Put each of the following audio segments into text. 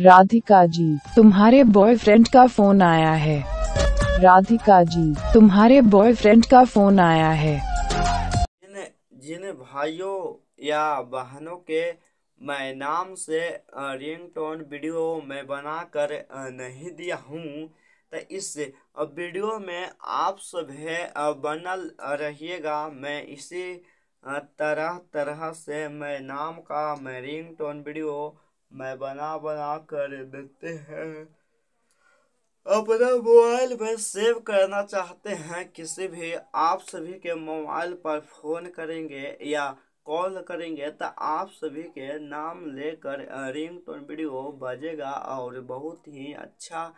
राधिका जी तुम्हारे बॉयफ्रेंड का फोन आया है राधिका जी तुम्हारे बॉयफ्रेंड का फोन आया है जिन जिन भाइयों या बहनों के मैं नाम से रिंगटोन वीडियो में बना कर नहीं दिया हूँ तो इस वीडियो में आप सभी बनल रहिएगा मैं इसी तरह तरह से मैं नाम का मैं रिंग टोन वीडियो मैं बना बना कर देते हैं अपना मोबाइल में सेव करना चाहते हैं किसी भी आप सभी के मोबाइल पर फ़ोन करेंगे या कॉल करेंगे तो आप सभी के नाम लेकर रिंग टोन वीडियो बजेगा और बहुत ही अच्छा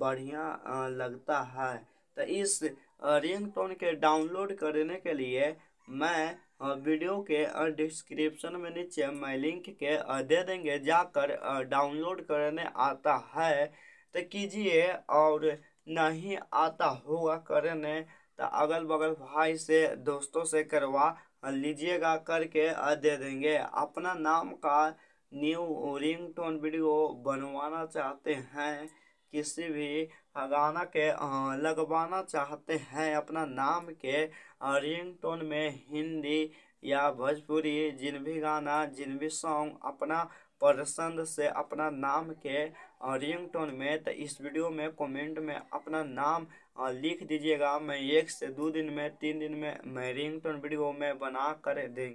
बढ़िया लगता है तो इस रिंग टोन के डाउनलोड करने के लिए मैं वीडियो के डिस्क्रिप्शन में नीचे मैं लिंक के दे देंगे जाकर डाउनलोड करने आता है तो कीजिए और नहीं आता होगा करने तो अगल बगल भाई से दोस्तों से करवा लीजिएगा करके दे देंगे अपना नाम का न्यू रिंगटोन वीडियो बनवाना चाहते हैं किसी भी गाना के लगवाना चाहते हैं अपना नाम के रिंग टोन में हिंदी या भोजपुरी जिन भी गाना जिन भी सॉन्ग अपना पसंद से अपना नाम के रिंग टोन में तो इस वीडियो में कमेंट में अपना नाम लिख दीजिएगा मैं एक से दो दिन में तीन दिन में मैं रिंग टोन वीडियो में बना कर देंगे